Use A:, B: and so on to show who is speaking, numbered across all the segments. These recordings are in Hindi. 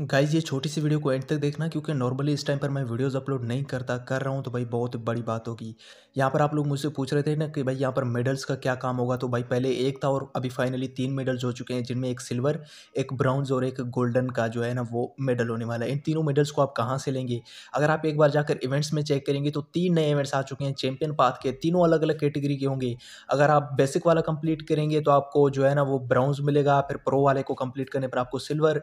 A: गाइज ये छोटी सी वीडियो को एंड तक देखना क्योंकि नॉर्मली इस टाइम पर मैं वीडियोस अपलोड नहीं करता कर रहा हूँ तो भाई बहुत बड़ी बात होगी यहाँ पर आप लोग मुझसे पूछ रहे थे ना कि भाई यहाँ पर मेडल्स का क्या काम होगा तो भाई पहले एक था और अभी फाइनली तीन मेडल्स हो चुके हैं जिनमें एक सिल्वर एक ब्राउन्ज और एक गोल्डन का जो है ना वो मेडल होने वाला है इन तीनों मेडल्स को आप कहाँ से लेंगे अगर आप एक बार जाकर इवेंट्स में चेक करेंगे तो तीन नए इवेंट्स आ चुके हैं चैम्पियन पाथ के तीनों अलग अलग कैटेगरी के होंगे अगर आप बेसिक वाला कंप्लीट करेंगे तो आपको जो है ना वो ब्राउन्ज मिलेगा फिर प्रो वाले को कम्प्लीट करने पर आपको सिल्वर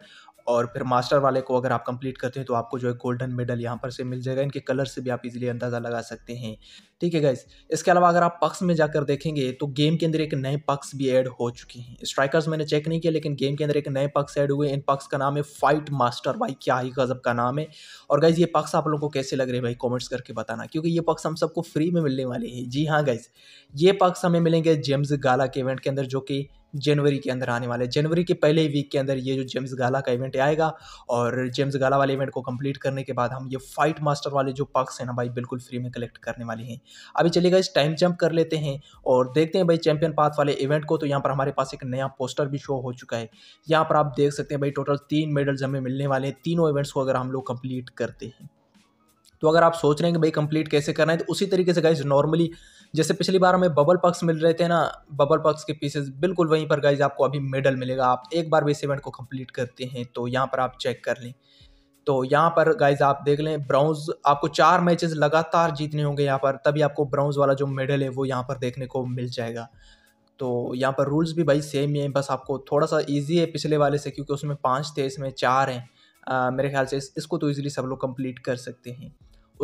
A: और फिर मास्टर वाले को अगर आप कंप्लीट करते हैं तो आपको जो है गोल्डन मेडल यहाँ पर से मिल जाएगा इनके कलर से भी आप इजीली अंदाज़ा लगा सकते हैं ठीक है गाइज इसके अलावा अगर आप पक्स में जाकर देखेंगे तो गेम के अंदर एक नए पक्स भी ऐड हो चुके हैं स्ट्राइकर्स मैंने चेक नहीं किया लेकिन गेम के अंदर एक नए पक्स ऐड हुए इन पक्स का नाम है फाइट मास्टर भाई क्या ही गजब का नाम है और गाइज ये पक्स आप लोगों को कैसे लग रहे हैं भाई कॉमेंट्स करके बताना क्योंकि ये पक्स हम सबको फ्री में मिलने वाले हैं जी हाँ गाइज ये पक्स हमें मिलेंगे जेम्स गाला के इवेंट के अंदर जो कि जनवरी के अंदर आने वाले जनवरी के पहले वीक के अंदर ये जो जेम्स गाला का इवेंट आएगा और जेम्स गाला वाले इवेंट को कंप्लीट करने के बाद हम ये फाइट मास्टर वाले जो पक्स हैं ना भाई बिल्कुल फ्री में कलेक्ट करने वाले हैं अभी चलेगा इस टाइम जंप कर लेते हैं और देखते हैं भाई चैंपियन पाथ वाले इवेंट को तो यहाँ पर हमारे पास एक नया पोस्टर भी शो हो चुका है यहाँ पर आप देख सकते हैं भाई टोटल तीन मेडल्स हमें मिलने वाले हैं तीनों इवेंट्स को अगर हम लोग कंप्लीट करते हैं तो अगर आप सोच रहे हैं कि भाई कंप्लीट कैसे करना है तो उसी तरीके से गाइज नॉर्मली जैसे पिछली बार हमें बबल पक्स मिल रहे थे ना बबल पक्स के पीसेस बिल्कुल वहीं पर गाइज आपको अभी मेडल मिलेगा आप एक बार भी इस इवेंट को कंप्लीट करते हैं तो यहाँ पर आप चेक कर लें तो यहाँ पर गाइज आप देख लें ब्राउज आपको चार मैचेस लगातार जीतने होंगे यहाँ पर तभी आपको ब्राउज वाला जो मेडल है वो यहाँ पर देखने को मिल जाएगा तो यहाँ पर रूल्स भी भाई सेम ही है बस आपको थोड़ा सा ईजी है पिछले वाले से क्योंकि उसमें पाँच थे इसमें चार हैं मेरे ख्याल से इस, इसको तो ईजिली सब लोग कंप्लीट कर सकते हैं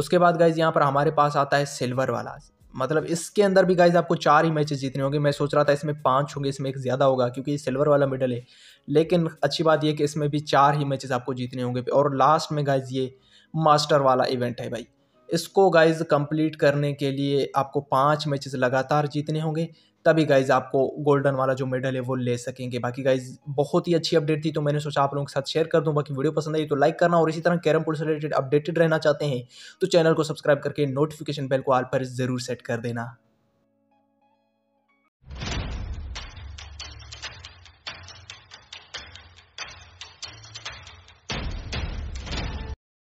A: उसके बाद गाइज यहाँ पर हमारे पास आता है सिल्वर वाला मतलब इसके अंदर भी गाइज आपको चार ही मैचेस जीतने होंगे मैं सोच रहा था इसमें पाँच होंगे इसमें एक ज़्यादा होगा क्योंकि ये सिल्वर वाला मेडल है लेकिन अच्छी बात ये कि इसमें भी चार ही मैचेस आपको जीतने होंगे और लास्ट में गाइज ये मास्टर वाला इवेंट है भाई इसको गाइज कंप्लीट करने के लिए आपको पाँच मैचेस लगातार जीतने होंगे तभी गाइज आपको गोल्डन वाला जो मेडल है वो ले सकेंगे बाकी गाइज बहुत ही अच्छी अपडेट थी तो मैंने सोचा आप लोगों के साथ शेयर कर दूं बाकी वीडियो पसंद आई तो लाइक करना और इसी तरह कैरम पुलिस से रिलेटेड अपडेटेड रहना चाहते हैं तो चैनल को सब्सक्राइब करके नोटिफिकेशन बेल को आल पर जरूर सेट कर देना